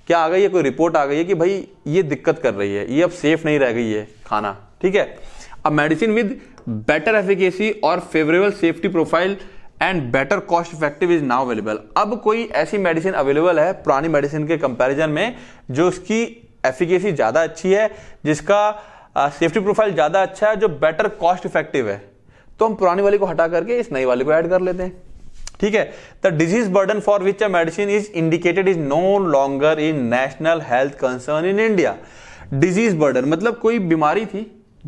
क्या आ गई है कोई रिपोर्ट आ गई है कि भाई ये दिक्कत कर रही है ये अब सेफ नहीं रह गई है खाना ठीक है अब मेडिसिन विद बेटर एफिकेसी और favourable safety profile and better cost effective is now available अब कोई ऐसी मेडिसिन अवेलेबल है पुरानी मेडिसिन के कंपेरिजन में जो उसकी एफिकेसी ज़्यादा अच्छी है जिसका सेफ्टी प्रोफाइल ज़्यादा अच्छा है जो बेटर कॉस्ट इफेक्टिव है तो हम पुरानी वाली को हटा करके इस नई वाली को ऐड कर लेते हैं ठीक है the disease burden for which a medicine is indicated is no longer in national health concern in India disease burden मतलब कोई बीमारी थी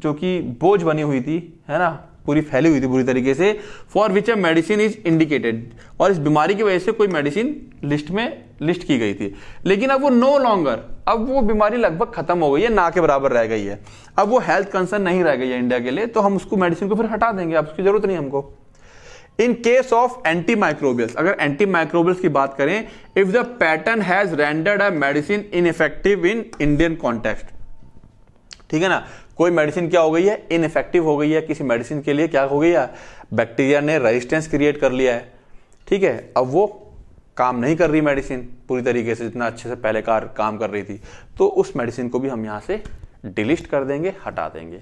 जो कि बोझ बनी हुई थी है ना पूरी फैली हुई थी पूरी तरीके से for which a medicine is indicated और इस बीमारी की वजह से कोई मेडिसिन लिस्ट में लिस्ट की गई थी लेकिन अब वो नो लॉन्गर अब वो बीमारी लगभग खत्म हो गई है ना के बराबर रह गई है अब वो हेल्थ कंसर्न नहीं रह गई है इंडिया के लिए तो हम उसको मेडिसिन को फिर हटा देंगे अब उसकी जरूरत नहीं हमको in case of anti microbial अगर एंटी माइक्रोबियल की बात करें if the pattern has rendered a medicine effective in Indian context ठीक है ना कोई मेडिसिन क्या हो गई है इन इफेक्टिव हो गई है किसी मेडिसिन के लिए क्या हो गई है बैक्टीरिया ने रेजिस्टेंस क्रिएट कर लिया है ठीक है अब वो काम नहीं कर रही मेडिसिन पूरी तरीके से जितना अच्छे से पहले कार काम कर रही थी तो उस मेडिसिन को भी हम यहां से डिलीट कर देंगे हटा देंगे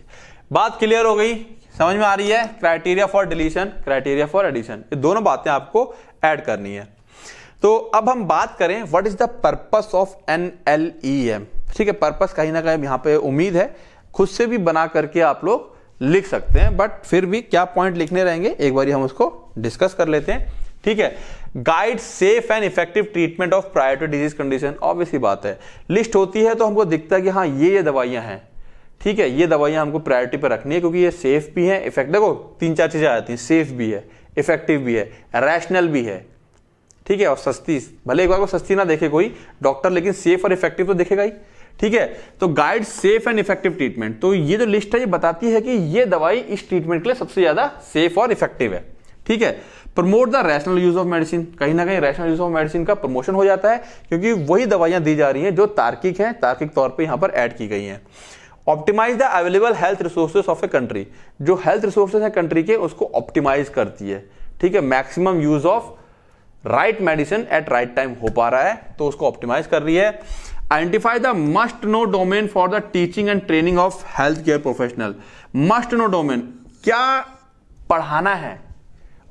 बात क्लियर हो गई समझ में आ रही है criteria for deletion criteria for addition ये दोनों बातें आपको ऐड करनी है तो अब हम बात करें what is the purpose of N L E M ठीक है पर्पस कहीं ना कहीं यहां पे उम्मीद है खुद से भी बना करके आप लोग लिख सकते हैं बट फिर भी क्या पॉइंट लिखने रहेंगे एक बार हम उसको डिस्कस कर लेते हैं ठीक है guide safe and effective treatment of priority disease condition obviously बात है लिस्ट होती है तो हमको दिखता है कि हाँ ये ये दवाइयां हैं ठीक है ये दवाइयाँ हमको प्रायोरिटी पर रखनी है क्योंकि ये सेफ भी है इफेक्ट देखो तीन चार चीज़ें आ जाती हैं सेफ भी है इफेक्टिव भी है रैशनल भी है ठीक है और सस्ती भले एक बार को सस्ती ना देखे कोई डॉक्टर लेकिन सेफ और इफेक्टिव तो देखेगा ही ठीक है तो guide safe and effective treatment तो ये जो लिस्ट है ये बताती है कि ये दवाई इस ट्रीटमेंट के लिए सबसे ज्यादा सेफ और इफेक्टिव है ठीक है promote the rational use of medicine कहीं ना कहीं रैशनल यूज ऑफ मेडिसिन का प्रमोशन हो जाता है क्योंकि वही दवाइयां दी जा रही हैं जो तार्किक हैं तार्किक तौर पर यहां पर ऐड की गई हैं optimize the available health resources of a country जो हेल्थ रिसोर्सेज है कंट्री के उसको ऑप्टिमाइज करती है ठीक है maximum use of right medicine at right time हो पा रहा है तो उसको ऑप्टिमाइज कर रही है identify the must know domain for the teaching and training of health care professional must know domain क्या पढ़ाना है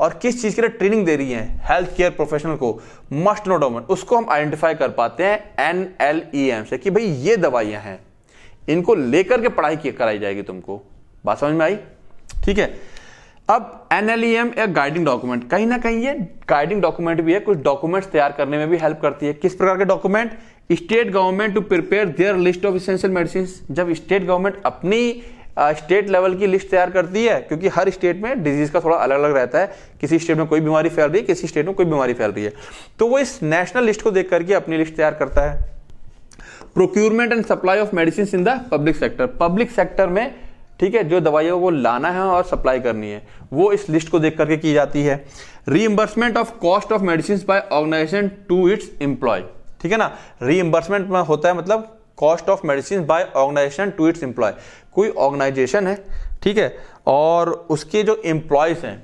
और किस चीज के लिए ट्रेनिंग दे रही है हेल्थ केयर प्रोफेशनल को मस्ट नो डोमेन उसको हम आइडेंटिफाई कर पाते हैं एन एल ई एम से कि भाई ये दवाइयां हैं इनको लेकर के पढ़ाई की कराई जाएगी तुमको बात समझ में आई ठीक है अब एनएलईएम या गाइडिंग डॉक्यूमेंट कहीं ना कहीं ये गाइडिंग डॉक्यूमेंट भी है कुछ डॉक्यूमेंट्स तैयार करने में भी हेल्प करती है किस प्रकार के document state government to prepare their list of essential medicine जब स्टेट गवर्नमेंट अपनी स्टेट लेवल की लिस्ट तैयार करती है क्योंकि हर स्टेट में डिजीज का थोड़ा अलग अलग रहता है किसी स्टेट में कोई बीमारी फैल रही है किसी स्टेट में कोई बीमारी फैल रही है तो वो इस नेशनल लिस्ट को देख करके अपनी लिस्ट तैयार करता है procurement and supply of medicine in the public sector public sector में ठीक है जो दवाइयों को लाना है और सप्लाई करनी है वो इस लिस्ट को देख करके की जाती है reimbursement of cost of medicine by organisation to its employ ठीक है ना रीएम्बर्समेंट होता है मतलब cost of medicine by organisation to its employ कोई ऑर्गेनाइजेशन है ठीक है और उसके जो एम्प्लॉयज हैं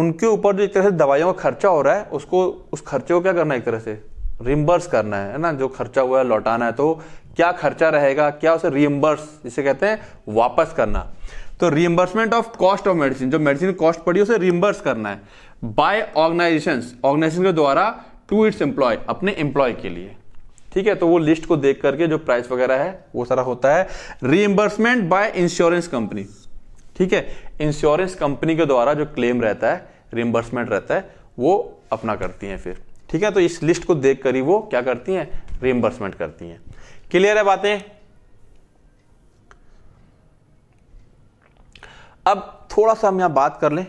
उनके ऊपर जो एक तरह से दवाइयों का खर्चा हो रहा है उसको उस खर्चे को क्या करना है एक तरह से रिम्बर्स करना है ना जो खर्चा हुआ है लौटाना है तो क्या खर्चा रहेगा क्या उसे रिम्बर्स जिसे कहते हैं वापस करना तो reimbursement of cost of medicine जो मेडिसिन कॉस्ट पड़ी उसे रिमबर्स करना है बाय ऑर्गेनाइजेशन ऑर्गेनाइजेशन के द्वारा टू इट्स एम्प्लॉय अपने एम्प्लॉय के लिए ठीक है तो वो लिस्ट को देख करके जो प्राइस वगैरह है वो सारा होता है रिइम्बर्समेंट बाय इंश्योरेंस कंपनी ठीक है इंश्योरेंस कंपनी के द्वारा जो क्लेम रहता है रिइम्बर्समेंट रहता है वो अपना करती है फिर ठीक है तो इस लिस्ट को देख कर ही वो क्या करती हैं रिम्बर्समेंट करती हैं क्लियर है बातें अब थोड़ा सा हम यहां बात कर लें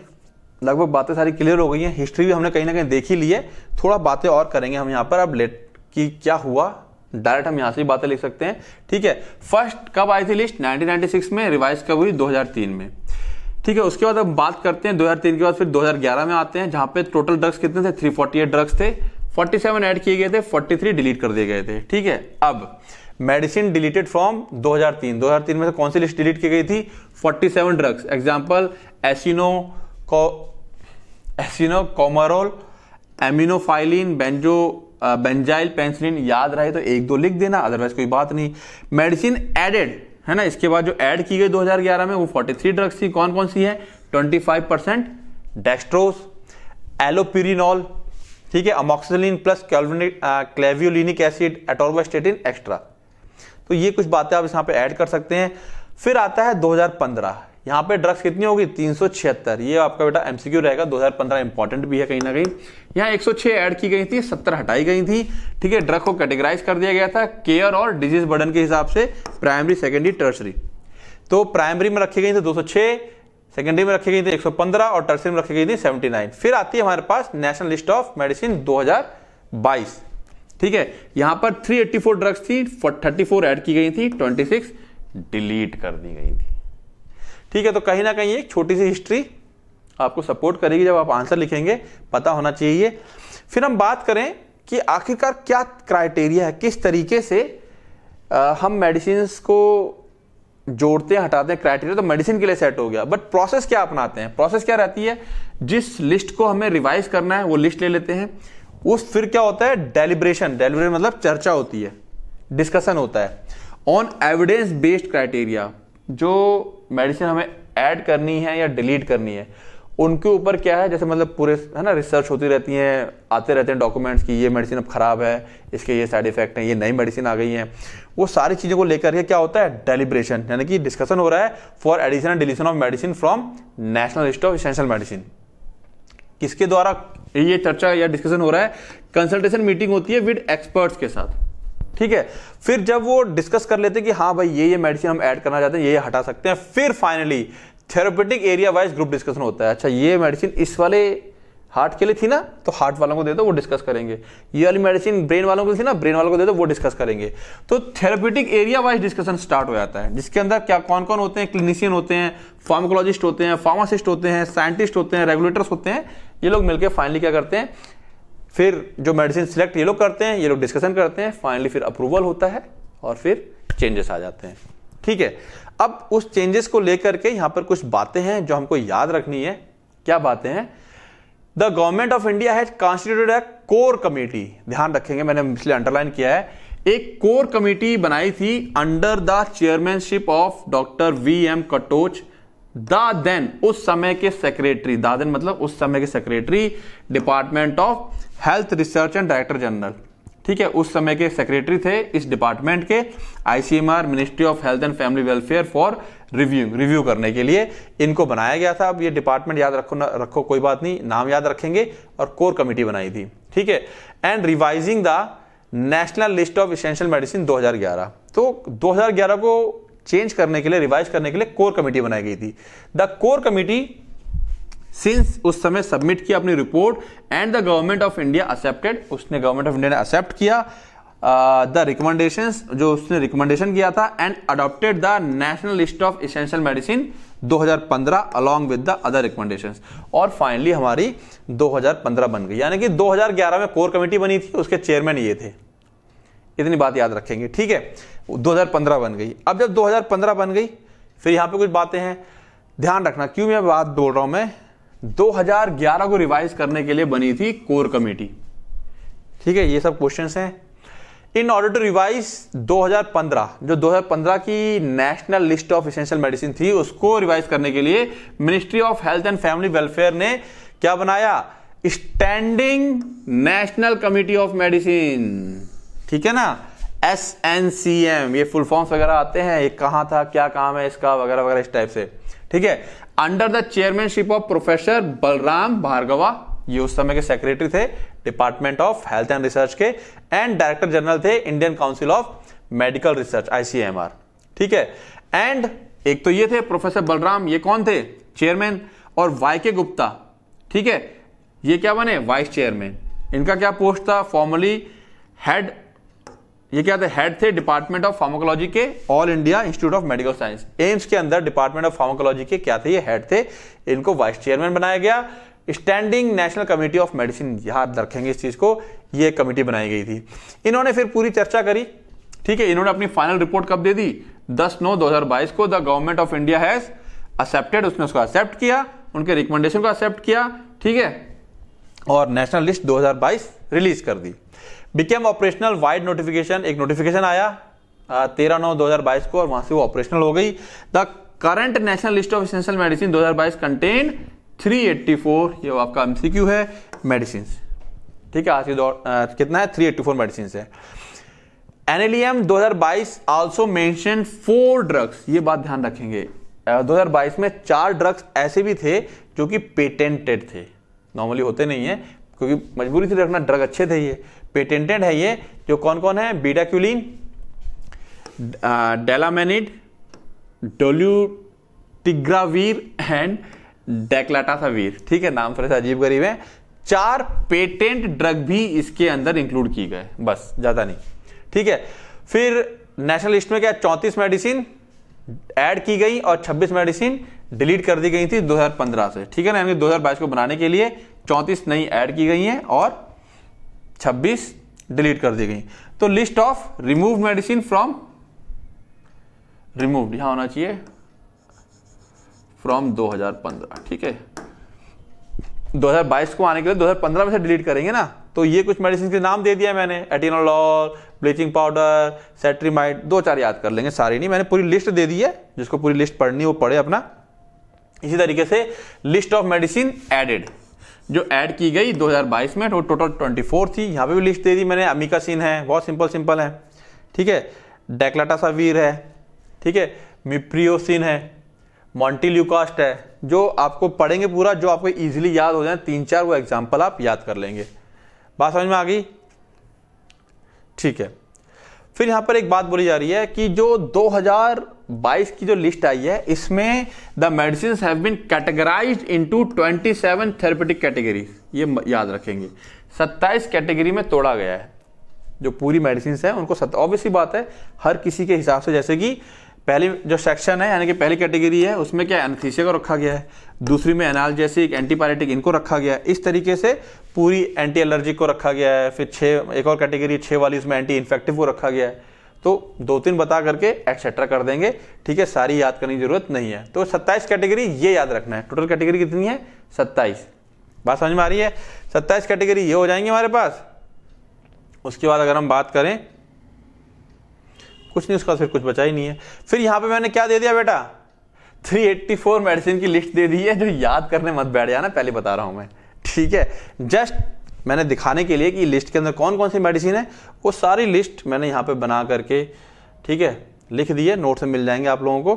लगभग बातें सारी क्लियर हो गई हैं हिस्ट्री भी हमने कहीं ना कहीं देख ही ली है थोड़ा बातें और करेंगे हम यहां पर अब लेट कि क्या हुआ डायरेक्ट हम यहां से बातें लिख सकते हैं ठीक है फर्स्ट कब आई थी लिस्ट 1996 में रिवाइज कब हुई 2003 में ठीक है उसके बाद अब बात करते हैं 2003 के बाद फिर 2011 में आते हैं जहां पे टोटल ड्रग्स कितने थे 348 ड्रग्स थे 47 ऐड किए गए थे 43 डिलीट कर दिए गए थे ठीक है अब मेडिसिन डिलीटेड फ्रॉम 2003 2003 में से कौन सी लिस्ट डिलीट की गई थी 47 ड्रग्स एग्जाम्पल एसिनो एसिनो कोमारोल एमिनोफाइलिन बेंजो बेंजाइल पेंसिलिन याद रहे तो एक दो लिख देना अदरवाइज कोई बात नहीं मेडिसिन एडेड है ना इसके बाद जो ऐड की गई 2011 में वो 43 ड्रग्स थी कौन कौन सी है 25 परसेंट डेस्ट्रोस एलोपिरिनॉल ठीक है amoxicillin plus clavulanic acid atorvastatin extra तो ये कुछ बातें आप यहाँ पे ऐड कर सकते हैं फिर आता है 2015 यहाँ पे ड्रग्स कितनी होगी तीन ये आपका बेटा एमसीक्यू रहेगा 2015 इंपॉर्टेंट भी है कहीं ना कहीं यहाँ 106 ऐड की गई थी 70 हटाई गई थी ठीक है ड्रग को कैटेगराइज कर दिया गया था केयर और डिजीज बर्डन के हिसाब से प्राइमरी सेकेंडरी टर्सरी तो प्राइमरी में रखी गई थी 206 सेकेंडरी में रखी गई थी 115 और टर्सरी में रखी गई थी 79 फिर आती है हमारे पास नेशनल लिस्ट ऑफ मेडिसिन 2022 ठीक है यहां पर 384 ड्रग्स थी 34 ऐड की गई थी 26 डिलीट कर दी गई थी ठीक है तो कहीं ना कहीं एक छोटी सी हिस्ट्री आपको सपोर्ट करेगी जब आप आंसर लिखेंगे पता होना चाहिए फिर हम बात करें कि आखिरकार क्या क्राइटेरिया है किस तरीके से आ, हम मेडिसिन को जोड़ते हैं हटाते हैं क्राइटेरिया तो मेडिसिन के लिए सेट हो गया बट प्रोसेस क्या अपनाते हैं प्रोसेस क्या रहती है जिस लिस्ट को हमें रिवाइज करना है वो लिस्ट ले लेते हैं उस फिर क्या होता है डेलिब्रेशन डेलिब्रेशन मतलब चर्चा होती है डिस्कशन होता है ऑन एविडेंस बेस्ड क्राइटेरिया जो मेडिसिन हमें ऐड करनी है या डिलीट करनी है उनके ऊपर क्या है जैसे मतलब पूरे है ना रिसर्च होती रहती है आते रहते हैं डॉक्यूमेंट्स की ये मेडिसिन अब ख़राब है इसके ये साइड इफेक्ट हैं ये नई मेडिसिन आ गई है वो सारी चीज़ों को लेकर के क्या होता है डेलिब्रेशन यानी कि डिस्कशन हो रहा है for addition and deletion of medicine from national list of essential medicine किसके द्वारा ये चर्चा या डिस्कशन हो रहा है कंसल्टेशन मीटिंग होती है विद एक्सपर्ट्स के साथ ठीक है फिर जब वो डिस्कस कर लेते हैं कि हाँ भाई ये ये मेडिसिन हम ऐड करना चाहते हैं ये, ये हटा सकते हैं फिर finally therapeutic area wise group discussion होता है अच्छा ये मेडिसिन इस वाले हार्ट के लिए थी ना तो हार्ट वालों को दे दो वो डिस्कस करेंगे ये वाली मेडिसिन ब्रेन वालों को थी ना ब्रेन वालों को दे दो वो डिस्कस करेंगे तो therapeutic area wise discussion start हो जाता है जिसके अंदर क्या कौन कौन होते हैं क्लिनिशियन होते हैं फार्माकोलॉजिस्ट होते हैं फार्मासिस्ट होते हैं साइंटिस्ट होते हैं रेगुलेटर्स होते हैं ये लोग मिलकर फाइनली क्या करते हैं फिर जो मेडिसिन सिलेक्ट ये लोग करते हैं ये लोग डिस्कशन करते हैं फाइनली फिर अप्रूवल होता है और फिर चेंजेस आ जाते हैं ठीक है अब उस चेंजेस को लेकर के यहां पर कुछ बातें हैं जो हमको याद रखनी है क्या बातें हैं the government of India has constituted a core committee ध्यान रखेंगे मैंने पिछले अंडरलाइन किया है एक कोर कमेटी बनाई थी under the chairmanship of doctor V M Katoch the then उस समय के सेक्रेटरी दादेन मतलब उस समय के secretary department of health research and director general ठीक है उस समय के सेक्रेटरी थे इस डिपार्टमेंट के ICMR ministry of health and family welfare for review review करने के लिए इनको बनाया गया था अब ये डिपार्टमेंट याद रखो ना रखो कोई बात नहीं नाम याद रखेंगे और कोर कमेटी बनाई थी ठीक है and revising the national list of essential medicine 2011 तो 2011 को चेंज करने के लिए रिवाइज करने के लिए कोर कमेटी बनाई गई थी द कोर कमेटी सिंस उस समय सबमिट किया अपनी report and the government of India accepted उसने गवर्नमेंट ऑफ इंडिया ने एक्सेप्ट किया द uh, रिकमेंडेशन जो उसने रिकमेंडेशन किया था and adopted the national list of essential medicine 2015 along with the other recommendation और फाइनली हमारी 2015 बन गई यानी कि 2011 में कोर कमेटी बनी थी उसके चेयरमैन ये थे इतनी बात याद रखेंगे ठीक है 2015 बन गई अब जब 2015 बन गई फिर यहां पे कुछ बातें हैं ध्यान रखना क्यों मैं बात बोल रहा हूं मैं 2011 को रिवाइज करने के लिए बनी थी कोर कमेटी ठीक है ये सब क्वेश्चन हैं इन ऑर्डर टू रिवाइज 2015 जो 2015 की national list of essential medicine थी उसको रिवाइज करने के लिए ministry of health and family welfare ने क्या बनाया standing national committee of medicine ठीक है ना एस एन सी एम ये फुल फॉर्म्स वगैरह आते हैं ये कहां था क्या काम है इसका वगैरह वगैरह इस टाइप से ठीक है under the chairmanship of professor Balram Bhargava ये उस समय के सेक्रेटरी थे department of health and research के एंड डायरेक्टर जनरल थे Indian council of medical research ICMR ठीक है एंड एक तो ये थे प्रोफेसर बलराम ये कौन थे चेयरमैन और वाई के गुप्ता ठीक है ये क्या बने वाइस चेयरमैन इनका क्या पोस्ट था फॉर्मली हेड ये क्या थे हेड थे डिपार्टमेंट ऑफ फार्मोकोलॉजी के all India institute of medical science AIIMS के अंदर डिपार्टमेंट ऑफ फार्मोकोलॉजी के क्या थे ये हेड थे इनको वाइस चेयरमैन बनाया गया standing national committee of medicine याद रखेंगे इस चीज को ये कमेटी बनाई गई थी इन्होंने फिर पूरी चर्चा करी ठीक है इन्होंने अपनी फाइनल रिपोर्ट कब दे दी दस नौ दो को the government of India has accepted उसने उसको एक्सेप्ट किया उनके रिकमेंडेशन को एक्सेप्ट किया ठीक है और नेशनल लिस्ट 2022 रिलीज कर दी बिकेम ऑपरेशनल वाइड नोटिफिकेशन एक नोटिफिकेशन आया तेरह नौ दो हजार बाईस को और वहां से वो ऑपरेशनल हो गई the current national list of essential medicine दो हजार बाईस कंटेन थ्री एट्टी फोर ये आपका एमसीक्यू है मेडिसिन ठीक है आज की दौर कितना है थ्री एट्टी फोर मेडिसिन है एनएलईएम बाईस ऑल्सो मेंशन फोर ड्रग्स ये बात ध्यान रखेंगे दो हजार बाईस में चार ड्रग्स ऐसे भी थे जो कि पेटेंटेड थे नॉर्मली होते नहीं है क्योंकि मजबूरी थी रखना ड्रग अच्छे थे ये पेटेंटेड है ये जो कौन कौन है बीडाक्यूलिन डेलामेनिड डोल्यूटिग्रावीर एंड डेक्लाटासावीर ठीक है नाम थोड़ा सा अजीब गरीब है चार पेटेंट ड्रग भी इसके अंदर इंक्लूड की गए बस ज्यादा नहीं ठीक है फिर नेशनल लिस्ट में क्या चौंतीस मेडिसिन ऐड की गई और 26 मेडिसिन डिलीट कर दी गई थी 2015 से ठीक है ना यानी 2022 को बनाने के लिए 34 नई ऐड की गई हैं और छब्बीस डिलीट कर दी गई तो list of remove medicine from remove यहां होना चाहिए फ्रॉम 2015 ठीक है 2022 को आने के लिए 2015 में से डिलीट करेंगे ना तो ये कुछ मेडिसिन के नाम दे दिया मैंने एटिनोलॉल ब्लीचिंग पाउडर सेट्रीमाइट दो चार याद कर लेंगे सारी नहीं मैंने पूरी लिस्ट दे दी है जिसको पूरी लिस्ट पढ़नी वो पढ़े अपना इसी तरीके से लिस्ट ऑफ मेडिसिन एडेड जो ऐड की गई 2022 में तो टोटल 24 थी यहाँ पे भी लिस्ट दे दी मैंने अमिका सिन है बहुत सिंपल सिंपल है ठीक है डेक्लाटा सावीर है ठीक है मिप्रियोसिन है मॉन्टी ल्यूकास्ट है जो आपको पढ़ेंगे पूरा जो आपको ईजिली याद हो जाए तीन चार वो एग्जाम्पल आप याद कर लेंगे बात समझ में आ गई ठीक है फिर यहाँ पर एक बात बोली जा रही है कि जो 2000 2022 की जो लिस्ट आई है इसमें the medicine have been categorize into 27 therapeutic category ये याद रखेंगे 27 कैटेगरी में तोड़ा गया है जो पूरी मेडिसिन है उनको सत ऑब्वियसली बात है हर किसी के हिसाब से जैसे कि पहली जो सेक्शन है यानी कि पहली कैटेगरी है उसमें क्या एनाथीसिया को रखा गया है दूसरी में एनाल एनालजेसिक एंटीपायरेटिक इनको रखा गया है इस तरीके से पूरी एंटी एलर्जिक को रखा गया है फिर छः एक और कैटेगरी छः वाली उसमें एंटी इन्फेक्टिव को रखा गया है तो दो तीन बता करके एक्सेट्रा कर देंगे ठीक है सारी याद करने की जरूरत नहीं है तो 27 कैटेगरी ये याद रखना है टोटल कैटेगरी कितनी है 27 बात समझ में आ रही है 27 कैटेगरी ये हो जाएंगे हमारे पास उसके बाद अगर हम बात करें कुछ नहीं उसका फिर कुछ बचा ही नहीं है फिर यहां पर मैंने क्या दे दिया बेटा 384 मेडिसिन की लिस्ट दे दी है जो याद करने मत बैठ जाना पहले बता रहा हूं मैं ठीक है जस्ट मैंने दिखाने के लिए कि लिस्ट के अंदर कौन कौन सी मेडिसिन है वो सारी लिस्ट मैंने यहाँ पे बना करके ठीक है लिख दिए नोट से मिल जाएंगे आप लोगों को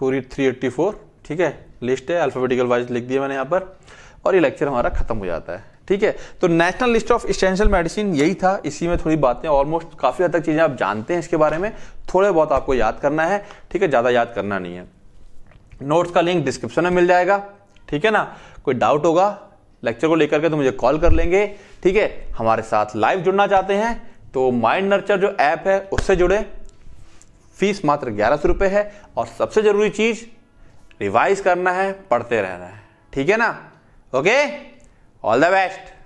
पूरी 384 ठीक है लिस्ट है अल्फाबेटिकल वाइज लिख दिया मैंने यहाँ पर और ये लेक्चर हमारा खत्म हो जाता है ठीक है तो national list of essential medicine यही था इसी में थोड़ी बातें ऑलमोस्ट काफ़ी हद तक चीज़ें आप जानते हैं इसके बारे में थोड़े बहुत आपको याद करना है ठीक है ज़्यादा याद करना नहीं है नोट्स का लिंक डिस्क्रिप्शन में मिल जाएगा ठीक है ना कोई डाउट होगा लेक्चर को लेकर के तो मुझे कॉल कर लेंगे ठीक है हमारे साथ लाइव जुड़ना चाहते हैं तो माइंड नर्चर जो ऐप है उससे जुड़े फीस मात्र ग्यारह सौ रुपए है और सबसे ज़रूरी चीज़ रिवाइज करना है पढ़ते रहना है ठीक है ना ओके ऑल द बेस्ट